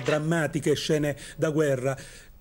drammatiche scene da guerra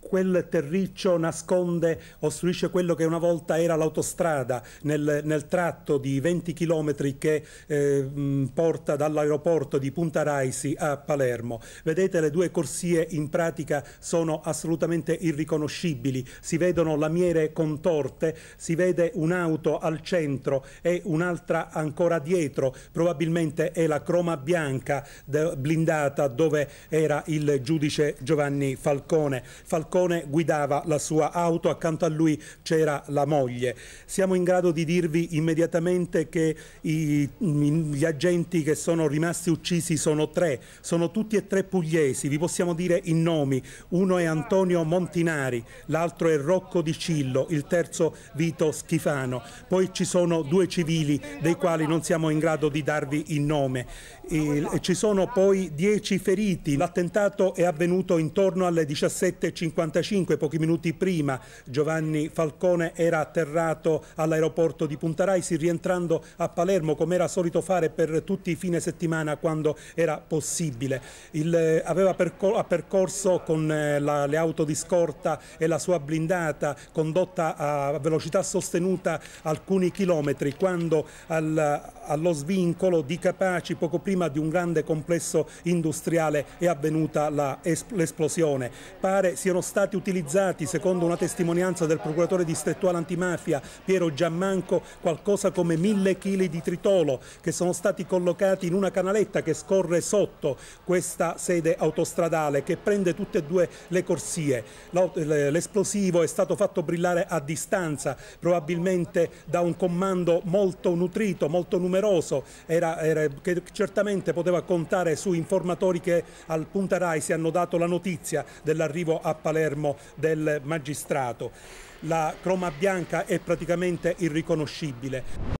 quel terriccio nasconde, ostruisce quello che una volta era l'autostrada nel, nel, tratto di 20 km che eh, porta dall'aeroporto di Punta Raisi a Palermo. Vedete le due corsie in pratica sono assolutamente irriconoscibili, si vedono lamiere contorte, si vede un'auto al centro e un'altra ancora dietro, probabilmente è la croma bianca blindata dove era il giudice Giovanni Falcone, Falcone Berluscone guidava la sua auto, accanto a lui c'era la moglie. Siamo in grado di dirvi immediatamente che i, gli agenti che sono rimasti uccisi sono tre, sono tutti e tre pugliesi, vi possiamo dire i nomi, uno è Antonio Montinari, l'altro è Rocco Di Cillo, il terzo Vito Schifano, poi ci sono due civili dei quali non siamo in grado di darvi il nome. E ci sono poi dieci feriti, l'attentato è avvenuto intorno alle 17.50 45, pochi minuti prima Giovanni Falcone era atterrato all'aeroporto di Punta Raisi rientrando a Palermo come era solito fare per tutti i fine settimana quando era possibile. Il, eh, aveva percor percorso con eh, la, le auto di scorta e la sua blindata condotta a velocità sostenuta alcuni chilometri quando al, allo svincolo di Capaci poco prima di un grande complesso industriale è avvenuta l'esplosione. Pare siano stati stati utilizzati, secondo una testimonianza del procuratore distrettuale antimafia Piero Giammanco, qualcosa come mille chili di tritolo che sono stati collocati in una canaletta che scorre sotto questa sede autostradale che prende tutte e due le corsie. L'esplosivo è stato fatto brillare a distanza, probabilmente da un comando molto nutrito, molto numeroso, era, era, che certamente poteva contare su informatori che al Punta Rai si hanno dato la notizia dell'arrivo a Palermo schermo del magistrato. La croma bianca è praticamente irriconoscibile.